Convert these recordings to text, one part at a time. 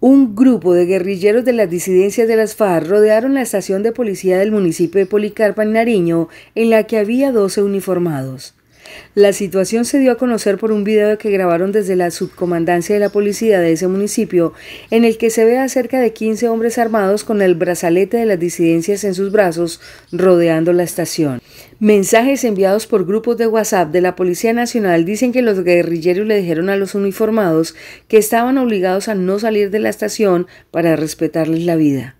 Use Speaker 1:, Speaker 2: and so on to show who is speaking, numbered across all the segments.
Speaker 1: Un grupo de guerrilleros de las disidencias de las FARC rodearon la estación de policía del municipio de Policarpa en Nariño, en la que había 12 uniformados. La situación se dio a conocer por un video que grabaron desde la subcomandancia de la policía de ese municipio, en el que se ve a cerca de 15 hombres armados con el brazalete de las disidencias en sus brazos rodeando la estación. Mensajes enviados por grupos de WhatsApp de la Policía Nacional dicen que los guerrilleros le dijeron a los uniformados que estaban obligados a no salir de la estación para respetarles la vida.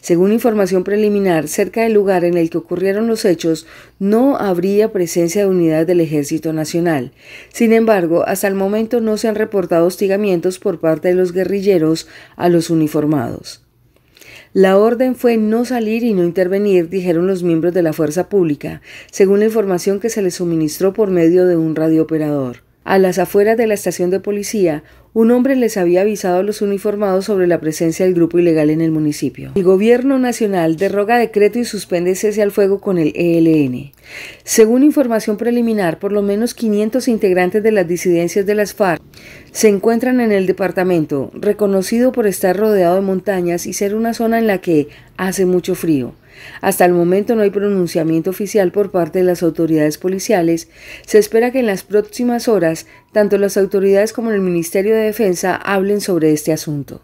Speaker 1: Según información preliminar, cerca del lugar en el que ocurrieron los hechos no habría presencia de unidades del Ejército Nacional. Sin embargo, hasta el momento no se han reportado hostigamientos por parte de los guerrilleros a los uniformados. La orden fue no salir y no intervenir, dijeron los miembros de la fuerza pública, según la información que se les suministró por medio de un radiooperador. A las afueras de la estación de policía, un hombre les había avisado a los uniformados sobre la presencia del grupo ilegal en el municipio. El gobierno nacional derroga decreto y suspende cese al fuego con el ELN. Según información preliminar, por lo menos 500 integrantes de las disidencias de las FARC se encuentran en el departamento, reconocido por estar rodeado de montañas y ser una zona en la que hace mucho frío. Hasta el momento no hay pronunciamiento oficial por parte de las autoridades policiales. Se espera que en las próximas horas, tanto las autoridades como el Ministerio de defensa hablen sobre este asunto.